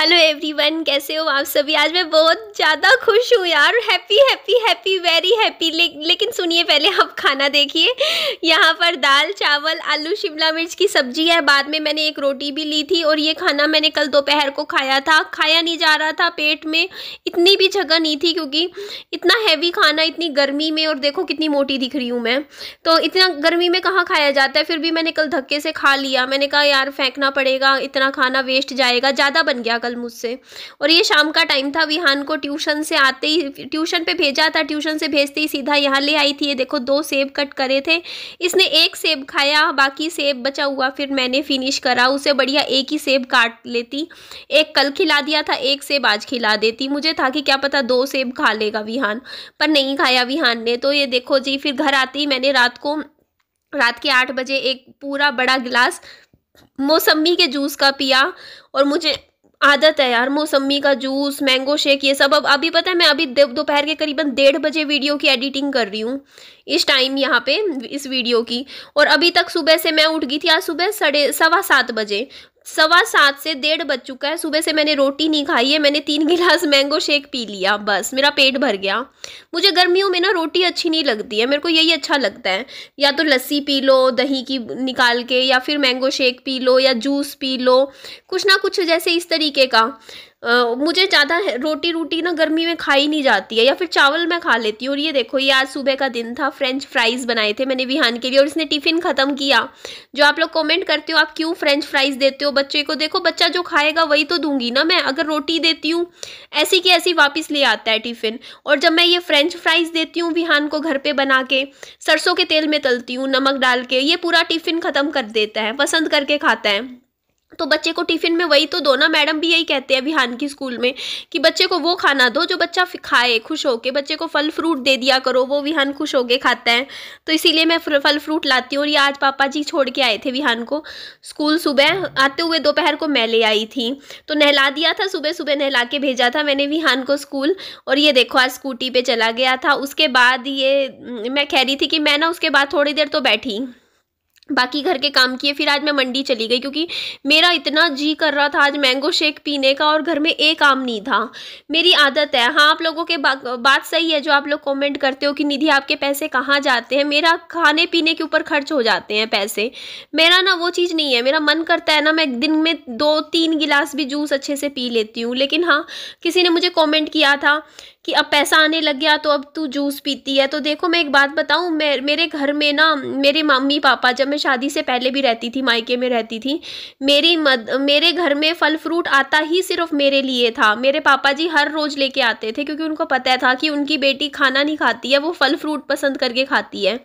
Hello everyone कैसे हो आप सभी आज मैं बहुत ज़्यादा खुश हूँ यार happy happy happy very happy ले, लेकिन सुनिए पहले आप खाना देखिए यहाँ पर दाल चावल आलू शिमला मिर्च की सब्जी है बाद में मैंने एक रोटी भी ली थी और ये खाना मैंने कल दोपहर को खाया था खाया नहीं जा रहा था पेट में इतनी भी जगह नहीं थी क्योंकि इतना हैवी खाना इतनी गर्मी में और देखो कितनी मोटी दिख रही हूँ मैं तो इतना गर्मी में कहाँ खाया जाता है फिर भी मैंने कल धक्के से खा लिया मैंने कहा यार फेंकना पड़ेगा इतना खाना वेस्ट जाएगा ज़्यादा बन गया कल केवल मुझसे और ये शाम का टाइम था विहान को ट्यूशन से आते ही ट्यूशन पे भेजा था ट्यूशन से भेजते ही सीधा यहाँ ले आई थी ये देखो दो सेब कट करे थे इसने एक सेब खाया बाकी सेब बचा हुआ फिर मैंने फिनिश करा उसे बढ़िया एक ही सेब काट लेती एक कल खिला दिया था एक सेब आज खिला देती मुझे था कि क्या पता दो सेब खा लेगा विहान पर नहीं खाया विहान ने तो ये देखो जी फिर घर आती मैंने रात को रात के आठ बजे एक पूरा बड़ा गिलास मौसमी के जूस का पिया और मुझे आदत है यार मौसमी का जूस मैंगो शेक ये सब अब अभी पता है मैं अभी दोपहर के करीबन डेढ़ बजे वीडियो की एडिटिंग कर रही हूँ इस टाइम यहाँ पे इस वीडियो की और अभी तक सुबह से मैं उठ गई थी आज सुबह साढ़े सवा सात बजे सवा सात से डेढ़ बज चुका है सुबह से मैंने रोटी नहीं खाई है मैंने तीन गिलास मैंगो शेक पी लिया बस मेरा पेट भर गया मुझे गर्मियों में ना रोटी अच्छी नहीं लगती है मेरे को यही अच्छा लगता है या तो लस्सी पी लो दही की निकाल के या फिर मैंगो शेक पी लो या जूस पी लो कुछ ना कुछ जैसे इस तरीके का मुझे ज़्यादा रोटी रोटी ना गर्मी में खाई नहीं जाती है या फिर चावल मैं खा लेती हूँ और ये देखो ये आज सुबह का दिन था फ्रेंच फ्राइज़ बनाए थे मैंने विहान के लिए और इसने टिफ़िन ख़त्म किया जो आप लोग कमेंट करते हो आप क्यों फ्रेंच फ्राइज़ देते हो बच्चे को देखो बच्चा जो खाएगा वही तो दूंगी ना मैं अगर रोटी देती हूँ ऐसी की ऐसी वापस ले आता है टिफ़िन और जब मैं ये फ्रेंच फ्राइज़ देती हूँ विहान को घर पर बना के सरसों के तेल में तलती हूँ नमक डाल के ये पूरा टिफ़िन ख़त्म कर देता है पसंद करके खाता है तो बच्चे को टिफ़िन में वही तो दो ना मैडम भी यही कहते हैं विहान की स्कूल में कि बच्चे को वो खाना दो जो बच्चा खाए खुश हो के बच्चे को फल फ्रूट दे दिया करो वो विहान खुश होके खाता है तो इसीलिए मैं फल फ्रूट लाती हूँ और ये आज पापा जी छोड़ के आए थे विहान को स्कूल सुबह आते हुए दोपहर को मैं ले आई थी तो नहला दिया था सुबह सुबह नहला के भेजा था मैंने विहान को स्कूल और ये देखो आज स्कूटी पर चला गया था उसके बाद ये मैं कह रही थी कि मैं ना उसके बाद थोड़ी देर तो बैठी बाकी घर के काम किए फिर आज मैं मंडी चली गई क्योंकि मेरा इतना जी कर रहा था आज मैंगो शेक पीने का और घर में एक आम नहीं था मेरी आदत है हाँ आप लोगों के बा, बात सही है जो आप लोग कमेंट करते हो कि निधि आपके पैसे कहाँ जाते हैं मेरा खाने पीने के ऊपर खर्च हो जाते हैं पैसे मेरा ना वो चीज़ नहीं है मेरा मन करता है ना मैं दिन में दो तीन गिलास भी जूस अच्छे से पी लेती हूँ लेकिन हाँ किसी ने मुझे कॉमेंट किया था कि अब पैसा आने लग गया तो अब तू जूस पीती है तो देखो मैं एक बात बताऊँ मेरे मेरे घर में ना मेरे मम्मी पापा जब मैं शादी से पहले भी रहती थी मायके में रहती थी मेरी मद मेरे घर में फल फ्रूट आता ही सिर्फ मेरे लिए था मेरे पापा जी हर रोज़ लेके आते थे क्योंकि उनको पता था कि उनकी बेटी खाना नहीं खाती है वो फल फ्रूट पसंद करके खाती है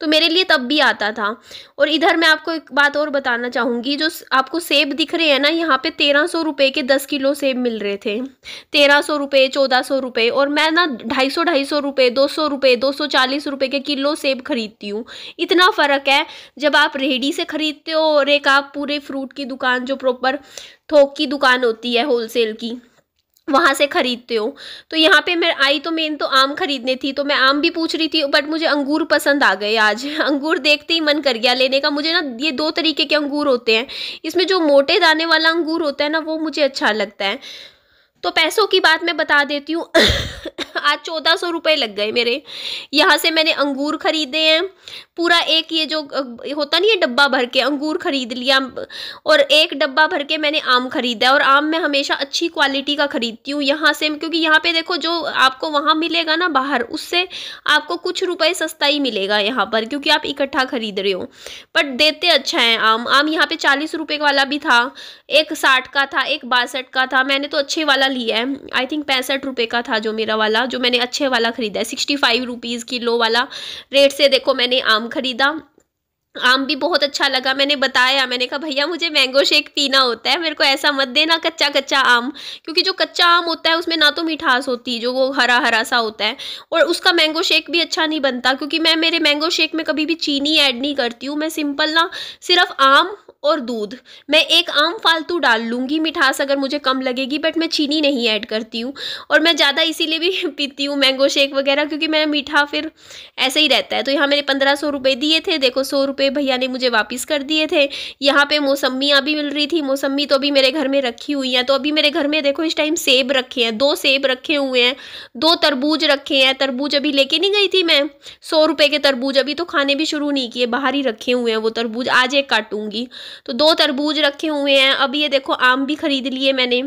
तो मेरे लिए तब भी आता था और इधर मैं आपको एक बात और बताना चाहूँगी जो आपको सेब दिख रहे हैं ना यहाँ पर तेरह सौ रुपये के दस किलो सेब मिल रहे थे तेरह सौ रुपये चौदह सौ रुपये और मैं ना ढाई सौ ढाई सौ रुपये दो सौ रुपये दो सौ चालीस रुपये के किलो सेब खरीदती हूँ इतना फ़र्क है जब आप रेहडी से ख़रीदते हो और एक आप पूरे फ्रूट की दुकान जो प्रॉपर थोक की दुकान होती है होलसेल की वहाँ से ख़रीदते हो तो यहाँ पे मैं आई तो मेन तो आम ख़रीदने थी तो मैं आम भी पूछ रही थी बट मुझे अंगूर पसंद आ गए आज अंगूर देखते ही मन कर गया लेने का मुझे ना ये दो तरीके के अंगूर होते हैं इसमें जो मोटे दाने वाला अंगूर होता है ना वो मुझे अच्छा लगता है तो पैसों की बात मैं बता देती हूँ आज चौदह सौ रुपये लग गए मेरे यहाँ से मैंने अंगूर ख़रीदे हैं पूरा एक ये जो होता नहीं है डब्बा भर के अंगूर ख़रीद लिया और एक डब्बा भर के मैंने आम ख़रीदा और आम मैं हमेशा अच्छी क्वालिटी का ख़रीदती हूँ यहाँ से क्योंकि यहाँ पे देखो जो आपको वहाँ मिलेगा ना बाहर उससे आपको कुछ रुपए सस्ता ही मिलेगा यहाँ पर क्योंकि आप इकट्ठा ख़रीद रहे हो बट देते अच्छा है आम आम यहाँ पे चालीस रुपये वाला भी था एक साठ का था एक बासठ का था मैंने तो अच्छे वाला लिया है आई थिंक पैंसठ रुपये का था जो मेरा वाला वाला जो मैंने अच्छे वाला ख़रीदा है सिक्सटी फाइव रुपीज़ किलो वाला रेट से देखो मैंने आम ख़रीदा आम भी बहुत अच्छा लगा मैंने बताया मैंने कहा भैया मुझे मैंगो शेक पीना होता है मेरे को ऐसा मत देना कच्चा कच्चा आम क्योंकि जो कच्चा आम होता है उसमें ना तो मिठास होती जो वो हरा हरा सा होता है और उसका मैंगो शेक भी अच्छा नहीं बनता क्योंकि मैं मेरे मैंगो शेक में कभी भी चीनी ऐड नहीं करती हूँ मैं सिंपल ना सिर्फ आम और दूध मैं एक आम फालतू डाल लूँगी मिठास अगर मुझे कम लगेगी बट मैं चीनी नहीं ऐड करती हूँ और मैं ज़्यादा इसीलिए भी पीती हूँ मैंगो शेक वगैरह क्योंकि मैं मीठा फिर ऐसे ही रहता है तो यहाँ मैंने पंद्रह सौ रुपये दिए थे देखो सौ रुपये भैया ने मुझे वापस कर दिए थे यहाँ पे मौसमियाँ भी मिल रही थी मौसमी तो अभी मेरे घर में रखी हुई हैं तो अभी मेरे घर में देखो इस टाइम सेब रखे हैं दो सेब रखे हुए हैं दो तरबूज रखे हैं तरबूज अभी लेके नहीं गई थी मैं सौ रुपये के तरबूज अभी तो खाने भी शुरू नहीं किए बाहर ही रखे हुए हैं वो तरबूज आज एक काटूंगी तो दो तरबूज रखे हुए हैं अब ये देखो आम भी ख़रीद लिए मैंने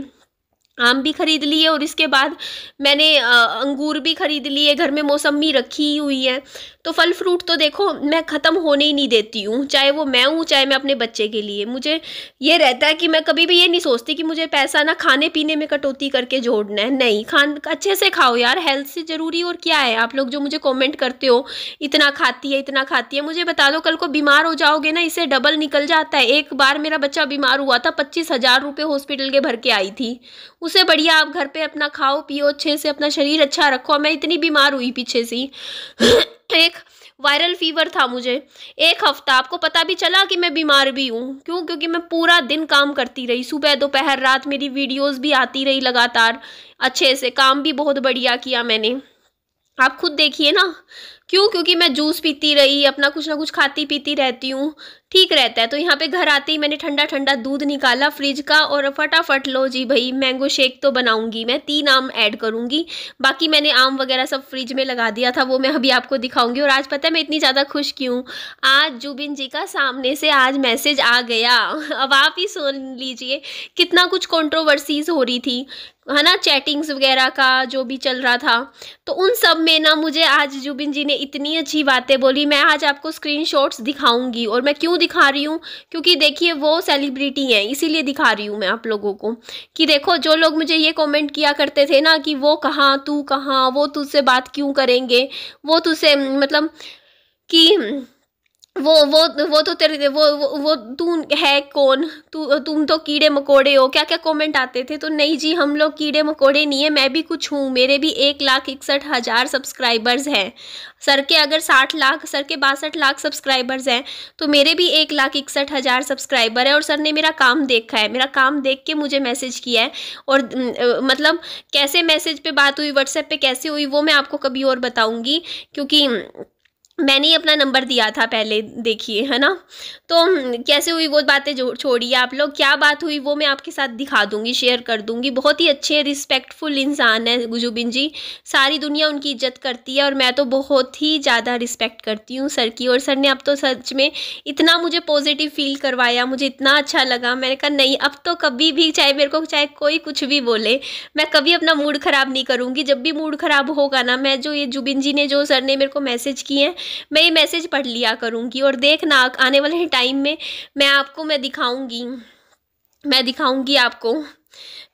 आम भी ख़रीद लिए और इसके बाद मैंने अंगूर भी ख़रीद लिए घर में मौसमी रखी हुई है तो फल फ्रूट तो देखो मैं ख़त्म होने ही नहीं देती हूँ चाहे वो मैं हूँ चाहे मैं अपने बच्चे के लिए मुझे ये रहता है कि मैं कभी भी ये नहीं सोचती कि मुझे पैसा ना खाने पीने में कटौती करके जोड़ना है नहीं खान अच्छे से खाओ यार हेल्थ से ज़रूरी और क्या है आप लोग जो मुझे कॉमेंट करते हो इतना खाती है इतना खाती है मुझे बता दो कल को बीमार हो जाओगे ना इसे डबल निकल जाता है एक बार मेरा बच्चा बीमार हुआ था पच्चीस हज़ार रुपये हॉस्पिटल के भर के आई थी उसे बढ़िया आप घर पे अपना खाओ पियो अच्छे से अपना शरीर अच्छा रखो मैं इतनी बीमार हुई पीछे से एक वायरल फीवर था मुझे एक हफ्ता आपको पता भी चला कि मैं बीमार भी हूँ क्यों क्योंकि मैं पूरा दिन काम करती रही सुबह दोपहर रात मेरी वीडियोज भी आती रही लगातार अच्छे से काम भी बहुत बढ़िया किया मैंने आप खुद देखिए ना क्यों क्योंकि मैं जूस पीती रही अपना कुछ ना कुछ खाती पीती रहती हूँ ठीक रहता है तो यहाँ पे घर आते ही मैंने ठंडा ठंडा दूध निकाला फ्रिज का और फटाफट लो जी भाई मैंगो शेक तो बनाऊंगी मैं तीन आम ऐड करूंगी बाकी मैंने आम वगैरह सब फ्रिज में लगा दिया था वो मैं अभी आपको दिखाऊंगी और आज पता है मैं इतनी ज़्यादा खुश क्यों आज जुबिन जी का सामने से आज मैसेज आ गया अब आप ही सुन लीजिए कितना कुछ कॉन्ट्रोवर्सीज हो रही थी है ना चैटिंग्स वगैरह का जो भी चल रहा था तो उन सब में ना मुझे आज जुबिन जी ने ने इतनी अच्छी बातें बोली मैं आज आपको स्क्रीनशॉट्स दिखाऊंगी और मैं क्यों दिखा रही हूँ क्योंकि देखिए वो सेलिब्रिटी हैं इसीलिए दिखा रही हूँ मैं आप लोगों को कि देखो जो लोग मुझे ये कमेंट किया करते थे ना कि वो कहाँ तू कहाँ वो तुझसे बात क्यों करेंगे वो तुझसे मतलब कि वो वो वो तो तेरे वो वो, वो तू है कौन तू तुम तो कीड़े मकोड़े हो क्या क्या कमेंट आते थे तो नहीं जी हम लोग कीड़े मकोड़े नहीं है मैं भी कुछ हूँ मेरे भी एक लाख इकसठ हज़ार सब्सक्राइबर्स हैं सर के अगर साठ लाख सर के बासठ लाख सब्सक्राइबर्स हैं तो मेरे भी एक लाख इकसठ हज़ार सब्सक्राइबर है और सर ने मेरा काम देखा है मेरा काम देख के मुझे मैसेज किया है और मतलब कैसे मैसेज पे बात हुई व्हाट्सएप पे कैसे हुई वो मैं आपको कभी और बताऊँगी क्योंकि मैंने ही अपना नंबर दिया था पहले देखिए है ना तो हम्म, कैसे हुई वो बातें छोड़िए आप लोग क्या बात हुई वो मैं आपके साथ दिखा दूंगी शेयर कर दूंगी बहुत ही अच्छे रिस्पेक्टफुल इंसान है गुजुबिन जी सारी दुनिया उनकी इज्जत करती है और मैं तो बहुत ही ज़्यादा रिस्पेक्ट करती हूँ सर की और सर ने अब तो सच में इतना मुझे पॉजिटिव फील करवाया मुझे इतना अच्छा लगा मैंने कहा नहीं अब तो कभी भी चाहे मेरे को चाहे कोई कुछ भी बोले मैं कभी अपना मूड ख़राब नहीं करूँगी जब भी मूड ख़राब होगा ना मैं जो ये जुबिन जी ने जो सर ने मेरे को मैसेज किए हैं मैं ये मैसेज पढ़ लिया करूँगी और देखना आने वाले टाइम में मैं आपको मैं दिखाऊँगी मैं दिखाऊँगी आपको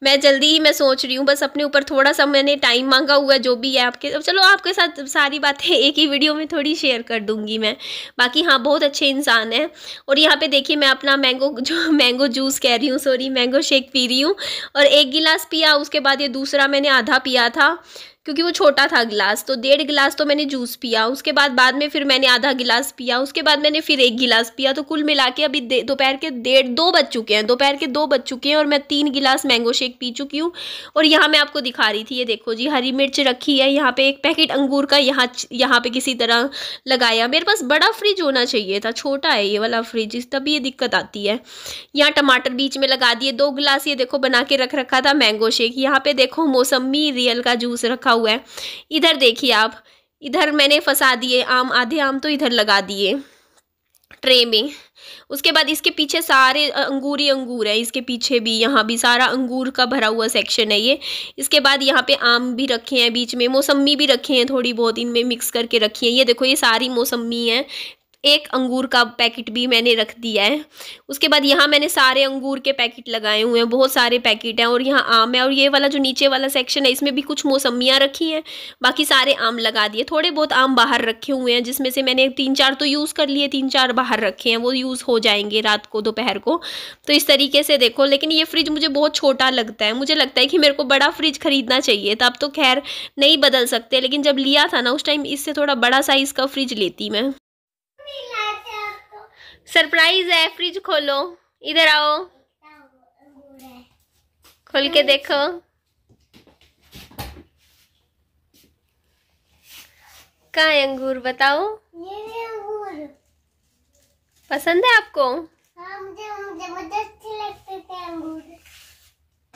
मैं जल्दी ही मैं सोच रही हूँ बस अपने ऊपर थोड़ा सा मैंने टाइम मांगा हुआ जो भी है आपके अब चलो आपके साथ सारी बातें एक ही वीडियो में थोड़ी शेयर कर दूंगी मैं बाकी हाँ बहुत अच्छे इंसान हैं और यहाँ पे देखिए मैं अपना मैंगो जो मैंगो जूस कह रही हूँ सॉरी मैंगो शेक पी रही हूँ और एक गिलास पिया उसके बाद ये दूसरा मैंने आधा पिया था क्योंकि वो छोटा था गिलास तो डेढ़ गिलास तो मैंने जूस पिया उसके बाद बाद में फिर मैंने आधा गिलास पिया उसके बाद मैंने फिर एक गिलास पिया तो कुल मिला के अभी दोपहर के डेढ़ दो बज चुके हैं दोपहर के दो बज चुके हैं और मैं तीन गिलास मैंगो शेक पी चुकी हूँ और यहाँ मैं आपको दिखा रही थी ये देखो जी हरी मिर्च रखी है यहाँ पर एक पैकेट अंगूर का यहाँ यहाँ पर किसी तरह लगाया मेरे पास बड़ा फ्रिज होना चाहिए था छोटा है ये वाला फ्रिज इस तभी ये दिक्कत आती है यहाँ टमाटर बीच में लगा दिए दो गिलास ये देखो बना के रख रखा था मैंगो शेक यहाँ पर देखो मौसमी रियल का जूस रखा रखा हुआ है इधर देखिए आप इधर मैंने फंसा दिए आम आधे आम तो इधर लगा दिए ट्रे में उसके बाद इसके पीछे सारे अंगूर ही अंगूर है इसके पीछे भी यहाँ भी सारा अंगूर का भरा हुआ सेक्शन है ये इसके बाद यहाँ पे आम भी रखे हैं बीच में मौसमी भी रखे हैं थोड़ी बहुत इनमें मिक्स करके रखी है ये देखो ये सारी मौसमी है एक अंगूर का पैकेट भी मैंने रख दिया है उसके बाद यहाँ मैंने सारे अंगूर के पैकेट लगाए हुए हैं बहुत सारे पैकेट हैं और यहाँ आम है और ये वाला जो नीचे वाला सेक्शन है इसमें भी कुछ मौसमियाँ रखी हैं बाकी सारे आम लगा दिए थोड़े बहुत आम बाहर रखे हुए हैं जिसमें से मैंने तीन चार तो यूज़ कर लिए तीन चार बाहर रखे हैं वो यूज़ हो जाएंगे रात को दोपहर को तो इस तरीके से देखो लेकिन ये फ्रिज मुझे बहुत छोटा लगता है मुझे लगता है कि मेरे को बड़ा फ्रिज ख़रीदना चाहिए था अब तो खैर नहीं बदल सकते लेकिन जब लिया था ना उस टाइम इससे थोड़ा बड़ा साइज़ का फ्रिज लेती मैं सरप्राइज है फ्रिज खोलो इधर आओ खोल के देखो कहा अंगूर बताओ ये अंगूर पसंद है आपको हाँ, मुझे मुझे मुझे अच्छे लगते थे अंगूर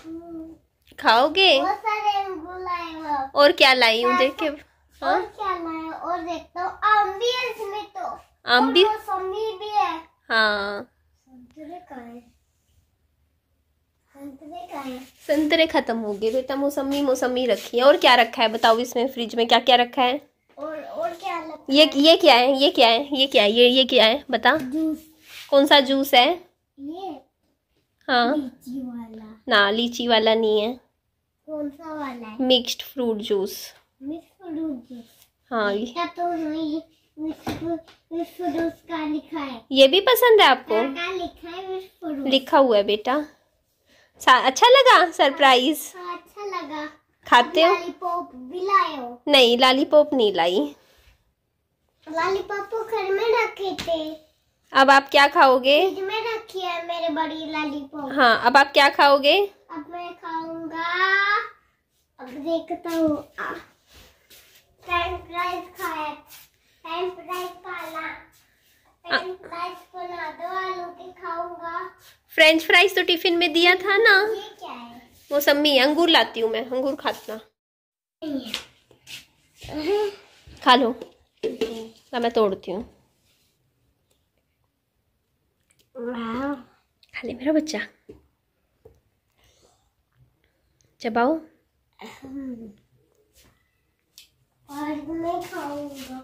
हम्म। खाओगे और क्या लाई हूँ देख के और क्या लाए हाँ। और देखता हूँ आम भी है इसमें तो आम भी भी है हाँ संतरे खत्म हो गए बेटा मौसमी मौसमी रखी है और क्या रखा है बताओ इसमें फ्रिज में क्या क्या रखा है और और क्या रखा ये ये क्या है ये क्या है ये क्या है ये ये क्या है बता जूस कौन सा जूस है ये हाँ लीची वाला ना लीची वाला नहीं है कौन सा वाला है mixed fruit juice mixed fruit juice हाँ तो नहीं लिखा है ये भी पसंद है आपको लिखा है लिखा हुआ है बेटा अच्छा लगा सरप्राइज हाँ, अच्छा लगा खाते हो लॉलीपॉप भी लाए हो नहीं लॉलीपॉप नहीं लाई लॉलीपॉप घर में रखे थे अब आप क्या खाओगे में रखी है मेरे बड़ी लॉलीपॉप हाँ अब आप क्या खाओगे अब मैं खाऊंगा अब देखता हूँ फ्रेंच फ्राइज तो टिफिन में दिया था ना वो सम्मी अंगूर लाती हूँ मैं अंगूर खाता खा लो ना मैं तोड़ती हूँ खा ले मेरा बच्चा चबाओ और मैं खाऊंगा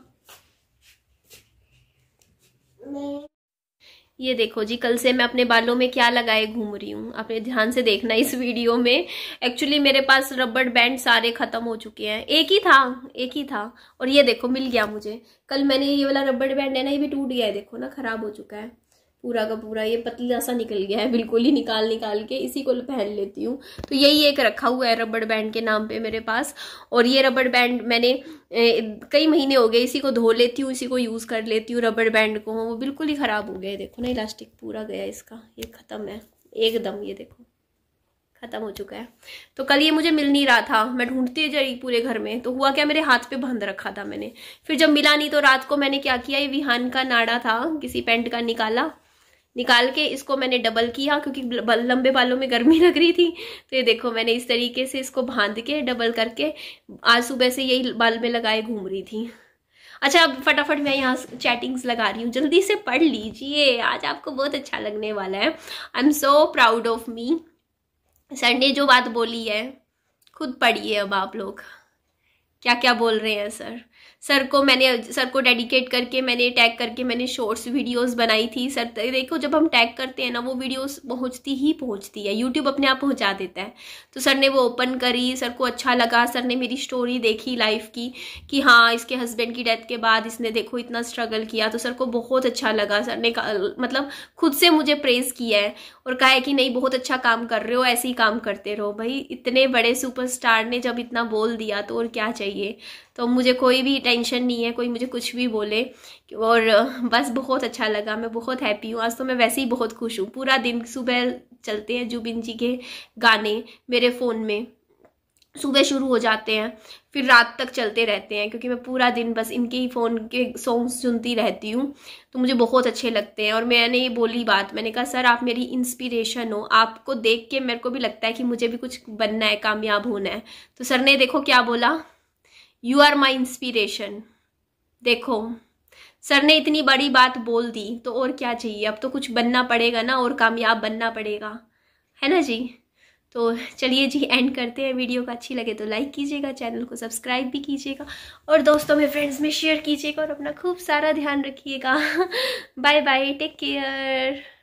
ये देखो जी कल से मैं अपने बालों में क्या लगाए घूम रही हूँ आपने ध्यान से देखना इस वीडियो में एक्चुअली मेरे पास रबड़ बैंड सारे खत्म हो चुके हैं एक ही था एक ही था और ये देखो मिल गया मुझे कल मैंने ये वाला रबड़ बैंड है ना ये भी टूट गया है देखो ना खराब हो चुका है पूरा का पूरा ये पतला सा निकल गया है बिल्कुल ही निकाल निकाल के इसी को पहन लेती हूँ तो यही एक रखा हुआ है रबड़ बैंड के नाम पे मेरे पास और ये रबड़ बैंड मैंने कई महीने हो गए इसी को धो लेती हूँ इसी को यूज़ कर लेती हूँ रबड़ बैंड को वो बिल्कुल ही ख़राब हो गया देखो ना इलास्टिक पूरा गया इसका ये ख़त्म है एकदम ये देखो ख़त्म हो चुका है तो कल ये मुझे मिल नहीं रहा था मैं ढूंढती जा रही पूरे घर में तो हुआ क्या मेरे हाथ पे बंद रखा था मैंने फिर जब मिला नहीं तो रात को मैंने क्या किया ये विहान का नाड़ा था किसी पेंट का निकाला निकाल के इसको मैंने डबल किया क्योंकि लंबे बालों में गर्मी लग रही थी तो ये देखो मैंने इस तरीके से इसको बांध के डबल करके आज सुबह से यही बाल में लगाए घूम रही थी अच्छा अब फटाफट मैं यहाँ चैटिंग्स लगा रही हूँ जल्दी से पढ़ लीजिए आज आपको बहुत अच्छा लगने वाला है I am so proud of me sir जो बात बोली है खुद पढ़िए अब आप लोग क्या क्या बोल रहे हैं सर सर को मैंने सर को डेडिकेट करके मैंने टैग करके मैंने शॉर्ट्स वीडियोस बनाई थी सर देखो जब हम टैग करते हैं ना वो वीडियोस पहुंचती ही पहुंचती है यूट्यूब अपने आप पहुंचा देता है तो सर ने वो ओपन करी सर को अच्छा लगा सर ने मेरी स्टोरी देखी लाइफ की कि हाँ इसके हस्बैंड की डेथ के बाद इसने देखो इतना स्ट्रगल किया तो सर को बहुत अच्छा लगा सर ने मतलब खुद से मुझे प्रेज़ किया है और कहा है कि नहीं बहुत अच्छा काम कर रहे हो ऐसे ही काम करते रहो भाई इतने बड़े सुपरस्टार ने जब इतना बोल दिया तो और क्या चाहिए तो मुझे कोई भी टेंशन नहीं है कोई मुझे कुछ भी बोले और बस बहुत अच्छा लगा मैं बहुत हैप्पी हूँ आज तो मैं वैसे ही बहुत खुश हूँ पूरा दिन सुबह चलते हैं जुबिन जी के गाने मेरे फ़ोन में सुबह शुरू हो जाते हैं फिर रात तक चलते रहते हैं क्योंकि मैं पूरा दिन बस इनके ही फ़ोन के सॉन्ग सुनती रहती हूँ तो मुझे बहुत अच्छे लगते हैं और मैंने ये बोली बात मैंने कहा सर आप मेरी इंस्पिरेशन हो आपको देख के मेरे को भी लगता है कि मुझे भी कुछ बनना है कामयाब होना है तो सर ने देखो क्या बोला यू आर माई इंस्पिरेशन देखो सर ने इतनी बड़ी बात बोल दी तो और क्या चाहिए अब तो कुछ बनना पड़ेगा ना और कामयाब बनना पड़ेगा है ना जी तो चलिए जी एंड करते हैं वीडियो को अच्छी लगे तो लाइक कीजिएगा चैनल को सब्सक्राइब भी कीजिएगा और दोस्तों में फ्रेंड्स में शेयर कीजिएगा और अपना खूब सारा ध्यान रखिएगा बाय बाय टेक केयर